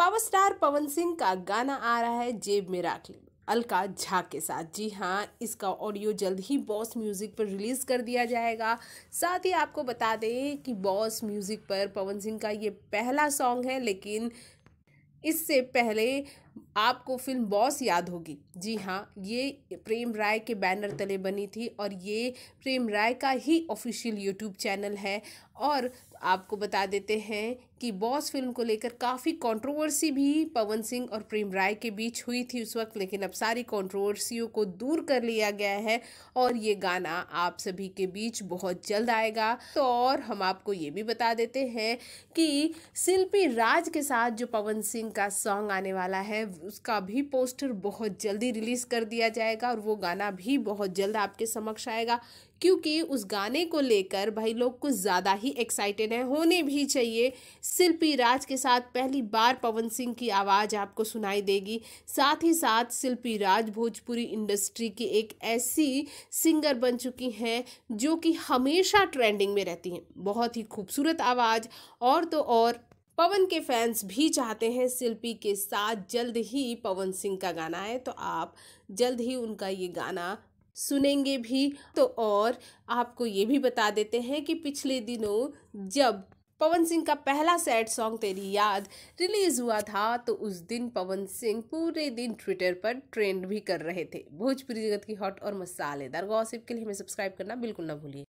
power star पवन सिंह का गाना आ रहा है जेब में राख ले अलका झा के साथ जी हाँ इसका ऑडियो जल्द ही बॉस म्यूज़िक पर रिलीज़ कर दिया जाएगा साथ ही आपको बता दें कि बॉस म्यूज़िक पर पवन सिंह का ये पहला सॉन्ग है लेकिन इससे पहले आपको फिल्म बॉस याद होगी जी हाँ ये प्रेम राय के बैनर तले बनी थी और ये प्रेम राय का ही ऑफिशियल यूट्यूब चैनल है और आपको बता देते हैं कि बॉस फिल्म को लेकर काफ़ी कंट्रोवर्सी भी पवन सिंह और प्रेम राय के बीच हुई थी उस वक्त लेकिन अब सारी कंट्रोवर्सियों को दूर कर लिया गया है और ये गाना आप सभी के बीच बहुत जल्द आएगा तो और हम आपको ये भी बता देते हैं कि शिल्पी राज के साथ जो पवन सिंह का सॉन्ग आने वाला है है उसका भी पोस्टर बहुत जल्दी रिलीज़ कर दिया जाएगा और वो गाना भी बहुत जल्द आपके समक्ष आएगा क्योंकि उस गाने को लेकर भाई लोग कुछ ज़्यादा ही एक्साइटेड हैं होने भी चाहिए शिल्पी राज के साथ पहली बार पवन सिंह की आवाज़ आपको सुनाई देगी साथ ही साथ शिल्पी राज भोजपुरी इंडस्ट्री की एक ऐसी सिंगर बन चुकी हैं जो कि हमेशा ट्रेंडिंग में रहती हैं बहुत ही खूबसूरत आवाज़ और तो और पवन के फैंस भी चाहते हैं शिल्पी के साथ जल्द ही पवन सिंह का गाना है तो आप जल्द ही उनका ये गाना सुनेंगे भी तो और आपको ये भी बता देते हैं कि पिछले दिनों जब पवन सिंह का पहला सैड सॉन्ग तेरी याद रिलीज हुआ था तो उस दिन पवन सिंह पूरे दिन ट्विटर पर ट्रेंड भी कर रहे थे भोजपुरी जगत की हॉट और मसालेदार गॉसिप के लिए हमें सब्सक्राइब करना बिल्कुल ना भूलिए